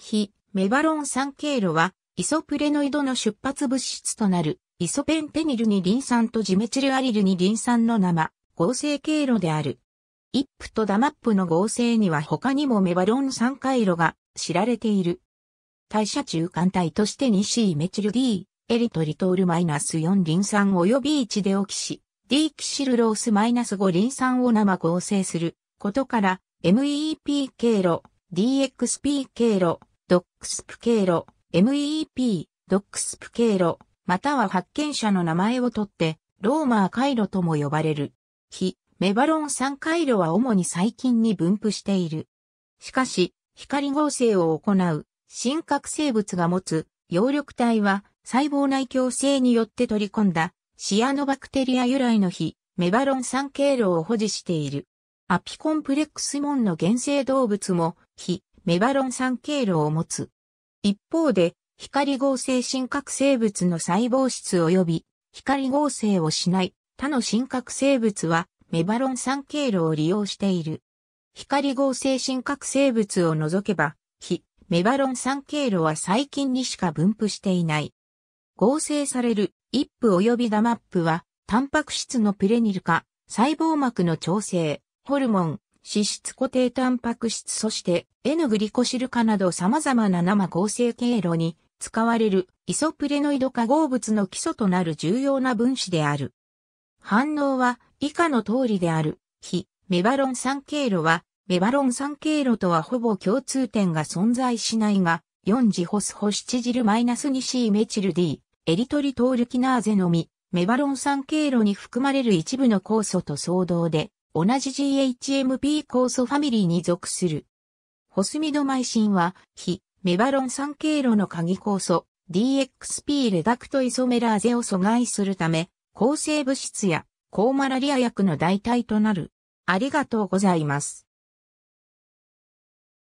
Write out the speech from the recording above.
非メバロン酸経路は、イソプレノイドの出発物質となる、イソペンテニルにリン酸とジメチルアリルにリン酸の生、合成経路である。イップとダマップの合成には他にもメバロン酸回路が知られている。代謝中間体として 2C メチル D、エリトリトールマイナス -4 リン酸及び1デオキシ、D キシルロース -5 リン酸を生合成することから、MEP 経路、DXP 経路、ドックスプ経路、MEP、ドックスプ経路、または発見者の名前をとって、ローマー回路とも呼ばれる。非、メバロン酸回路は主に細菌に分布している。しかし、光合成を行う、真核生物が持つ、葉緑体は、細胞内共生によって取り込んだ、シアノバクテリア由来の非、メバロン酸経路を保持している。アピコンプレックスモンの原生動物も、非、メバロン酸経路を持つ。一方で、光合成真核生物の細胞質及び、光合成をしない他の真核生物は、メバロン酸経路を利用している。光合成真核生物を除けば、非、メバロン酸経路は細菌にしか分布していない。合成される、一プ及びガマップは、タンパク質のプレニル化、細胞膜の調整、ホルモン、脂質固定タンパク質そして N グリコシル化など様々な生合成経路に使われるイソプレノイド化合物の基礎となる重要な分子である。反応は以下の通りである。非メバロン酸経路はメバロン酸経路とはほぼ共通点が存在しないが、4次ホスホシチジル -2C メチル D、エリトリトールキナーゼのみ、メバロン酸経路に含まれる一部の酵素と相同で、同じ GHMP 酵素ファミリーに属する。ホスミドマイシンは、非メバロン酸経路の鍵酵素 DXP レダクトイソメラーゼを阻害するため、抗生物質や抗マラリア薬の代替となる。ありがとうございます。